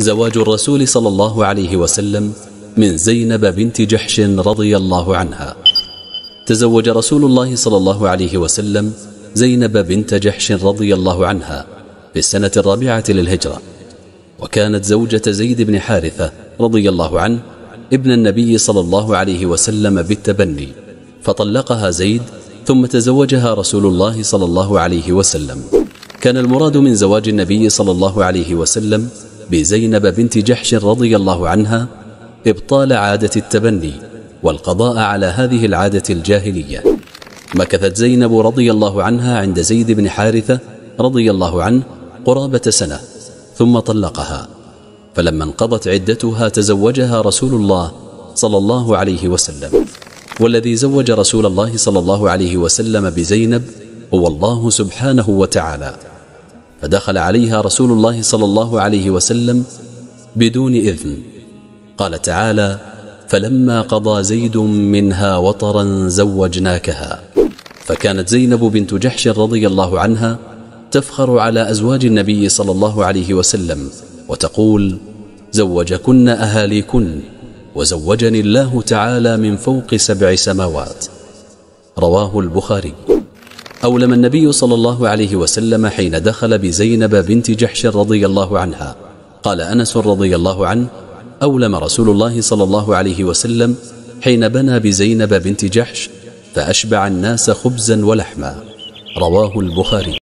زواج الرسول صلى الله عليه وسلم من زينب بنت جحش رضي الله عنها تزوج رسول الله صلى الله عليه وسلم زينب بنت جحش رضي الله عنها في السنة الرابعة للهجرة وكانت زوجة زيد بن حارثة رضي الله عنه ابن النبي صلى الله عليه وسلم بالتبني فطلقها زيد ثم تزوجها رسول الله صلى الله عليه وسلم كان المراد من زواج النبي صلى الله عليه وسلم بزينب بنت جحش رضي الله عنها إبطال عادة التبني والقضاء على هذه العادة الجاهلية مكثت زينب رضي الله عنها عند زيد بن حارثة رضي الله عنه قرابة سنة ثم طلقها فلما انقضت عدتها تزوجها رسول الله صلى الله عليه وسلم والذي زوج رسول الله صلى الله عليه وسلم بزينب هو الله سبحانه وتعالى فدخل عليها رسول الله صلى الله عليه وسلم بدون إذن قال تعالى فلما قضى زيد منها وطرا زوجناكها فكانت زينب بنت جحش رضي الله عنها تفخر على أزواج النبي صلى الله عليه وسلم وتقول زوجكن أهاليكن وزوجني الله تعالى من فوق سبع سماوات رواه البخاري أولم النبي صلى الله عليه وسلم حين دخل بزينب بنت جحش رضي الله عنها قال أنس رضي الله عنه أولم رسول الله صلى الله عليه وسلم حين بنى بزينب بنت جحش فأشبع الناس خبزا ولحما رواه البخاري